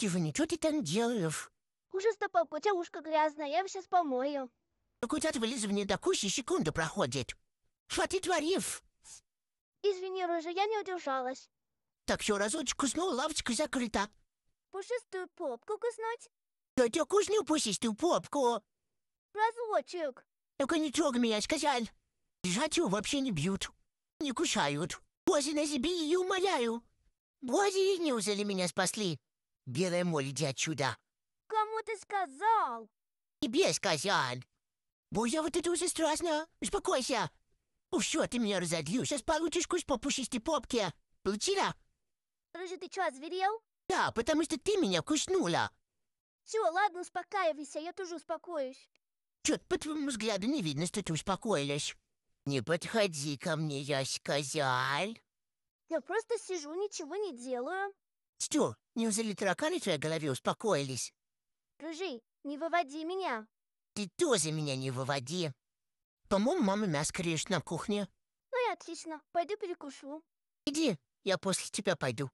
Тиффани, что ты там делаешь? Ужасно, папа, у тебя ушко грязное, я его сейчас помою. Куда ты вылизывание до куси секунду проходит? Что ты творишь? Извини, Рыжа, я не удержалась. Так все, разочек куснул, лавочка закрыта. Пушистую попку куснуть? Да ты куснул пушистую попку. Разочек. Только не трогай меня, сказал. Жатю вообще не бьют, не кушают. Боже, на себе и умоляю. Боже не узели меня спасли. Белая Молли, дядь чудо. Кому ты сказал? Тебе сказал. Боже, вот это уже страшно. Успокойся. Уж что ты меня разодлил? Сейчас получишь кусь по пушистой попке. Получила? Рыжий, ты что, озверел? Да, потому что ты меня куснула. Все, ладно, успокаивайся, я тоже успокоюсь. Чё-то по твоему взгляду не видно, что ты успокоилась. Не подходи ко мне, я сказал. Я просто сижу, ничего не делаю. Что, неужели тараканы в твоей голове успокоились? Рыжий, не выводи меня. Ты тоже меня не выводи. По-моему, мама мяско режет на кухне. Ну и отлично, пойду перекушу. Иди, я после тебя пойду.